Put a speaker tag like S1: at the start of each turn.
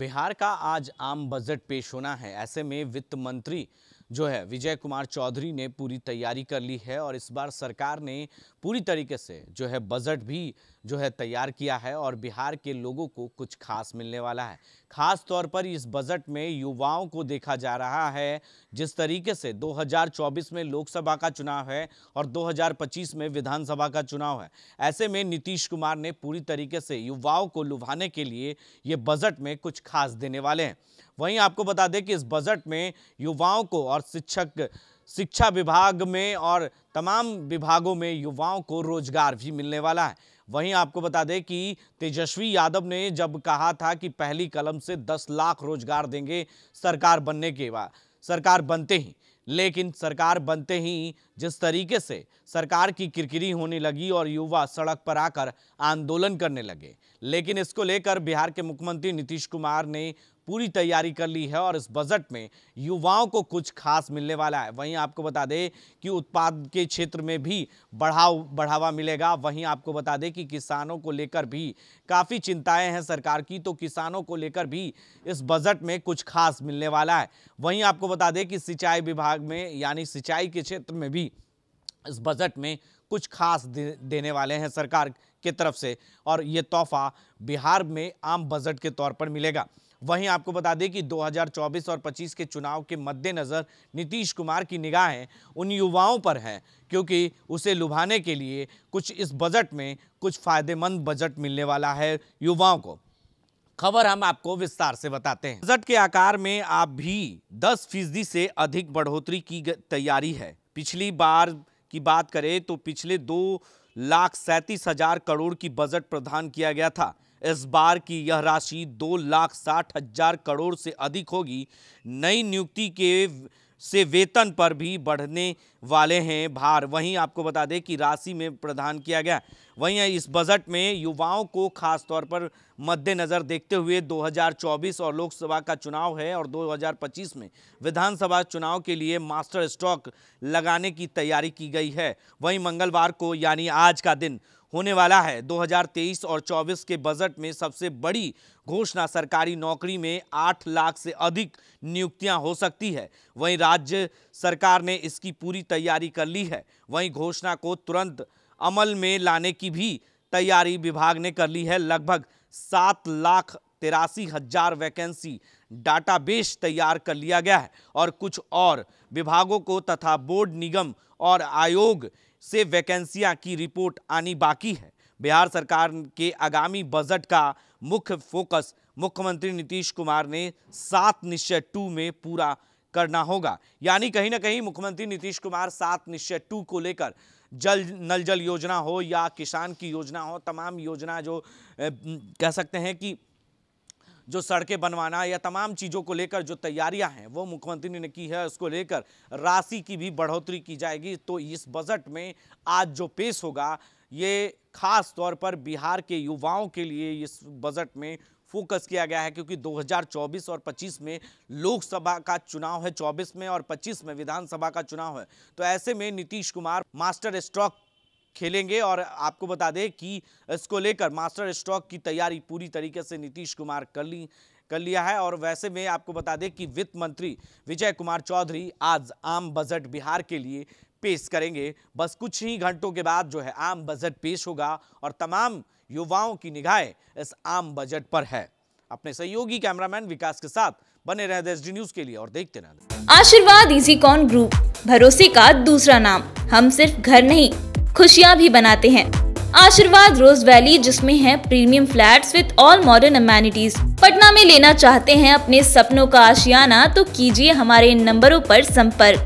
S1: बिहार का आज आम बजट पेश होना है ऐसे में वित्त मंत्री जो है विजय कुमार चौधरी ने पूरी तैयारी कर ली है और इस बार सरकार ने पूरी तरीके से जो है बजट भी जो है तैयार किया है और बिहार के लोगों को कुछ खास मिलने वाला है खास तौर पर इस बजट में युवाओं को देखा जा रहा है जिस तरीके से 2024 में लोकसभा का चुनाव है और 2025 में विधानसभा का चुनाव है ऐसे में नीतीश कुमार ने पूरी तरीके से युवाओं को लुभाने के लिए ये बजट में कुछ खास देने वाले हैं वहीं आपको बता दें कि इस बजट में युवाओं को और शिक्षक शिक्षा विभाग में और तमाम विभागों में युवाओं को रोजगार भी मिलने वाला है वहीं आपको बता दें कि तेजस्वी यादव ने जब कहा था कि पहली कलम से 10 लाख रोजगार देंगे सरकार बनने के बाद सरकार बनते ही लेकिन सरकार बनते ही जिस तरीके से सरकार की किरकिरी होने लगी और युवा सड़क पर आकर आंदोलन करने लगे लेकिन इसको लेकर बिहार के मुख्यमंत्री नीतीश कुमार ने पूरी तैयारी कर ली है और इस बजट में युवाओं को कुछ खास मिलने वाला है वहीं आपको बता दें कि उत्पाद के क्षेत्र में भी बढ़ाव बढ़ावा मिलेगा वहीं आपको बता दें कि किसानों को लेकर भी काफ़ी चिंताएं हैं सरकार की तो किसानों को लेकर भी इस बजट में कुछ खास मिलने वाला है वहीं आपको बता दें कि सिंचाई विभाग में यानी सिंचाई के क्षेत्र में भी इस बजट में कुछ खास दे, देने वाले हैं सरकार की तरफ से और ये तोहफा बिहार में आम बजट के तौर पर मिलेगा वहीं आपको बता दें कि 2024 और 25 के चुनाव के मद्देनज़र नीतीश कुमार की निगाहें उन युवाओं पर हैं क्योंकि उसे लुभाने के लिए कुछ इस बजट में कुछ फ़ायदेमंद बजट मिलने वाला है युवाओं को खबर हम आपको विस्तार से बताते हैं बजट के आकार में आप भी 10 फीसदी से अधिक बढ़ोतरी की तैयारी है पिछली बार की बात करें तो पिछले दो लाख सैंतीस हजार करोड़ की बजट प्रदान किया गया था इस बार की यह राशि दो लाख साठ हजार करोड़ से अधिक होगी नई नियुक्ति के से वेतन पर भी बढ़ने वाले हैं भार वहीं आपको बता दें कि राशि में प्रदान किया गया वहीं इस बजट में युवाओं को खास तौर पर मद्देनज़र देखते हुए 2024 और लोकसभा का चुनाव है और 2025 में विधानसभा चुनाव के लिए मास्टर स्टॉक लगाने की तैयारी की गई है वहीं मंगलवार को यानी आज का दिन होने वाला है 2023 और 24 के बजट में सबसे बड़ी घोषणा सरकारी नौकरी में 8 लाख से अधिक नियुक्तियां हो सकती है वहीं राज्य सरकार ने इसकी पूरी तैयारी कर ली है वहीं घोषणा को तुरंत अमल में लाने की भी तैयारी विभाग ने कर ली है लगभग सात लाख तिरासी हजार वैकेंसी डाटाबेस तैयार कर लिया गया है और कुछ और विभागों को तथा बोर्ड निगम और आयोग से वैकेंसियां की रिपोर्ट आनी बाकी है बिहार सरकार के आगामी बजट का मुख्य फोकस मुख्यमंत्री नीतीश कुमार ने सात निश्चय टू में पूरा करना होगा यानी कहीं ना कहीं मुख्यमंत्री नीतीश कुमार सात निश्चय टू को लेकर जल नल जल योजना हो या किसान की योजना हो तमाम योजना जो कह सकते हैं कि जो सड़कें बनवाना या तमाम चीज़ों को लेकर जो तैयारियां हैं वो मुख्यमंत्री ने की है उसको लेकर राशि की भी बढ़ोतरी की जाएगी तो इस बजट में आज जो पेश होगा ये खास तौर पर बिहार के युवाओं के लिए इस बजट में फोकस किया गया है क्योंकि 2024 और 25 में लोकसभा का चुनाव है 24 में और 25 में विधानसभा का चुनाव है तो ऐसे में नीतीश कुमार मास्टर स्ट्रॉक खेलेंगे और आपको बता दें कि इसको लेकर मास्टर स्ट्रॉक की तैयारी पूरी तरीके से नीतीश कुमार कर ली कर लिया है और वैसे में आपको बता दें कि वित्त मंत्री विजय कुमार चौधरी आज आम बजट बिहार के लिए पेश करेंगे बस कुछ ही घंटों के बाद जो है आम बजट पेश होगा और तमाम युवाओं की निगाहें इस आम बजट पर है अपने सहयोगी कैमरामैन विकास के साथ बने रहे एस न्यूज के लिए और देखते रहे आशीर्वाद इजी कॉन ग्रुप भरोसे का दूसरा नाम हम सिर्फ घर नहीं खुशियाँ भी बनाते हैं आशीर्वाद रोज वैली जिसमें है premium flats with all modern amenities Patna में लेना चाहते हैं अपने सपनों का आशियाना तो कीजिए हमारे इन नंबरों पर संपर्क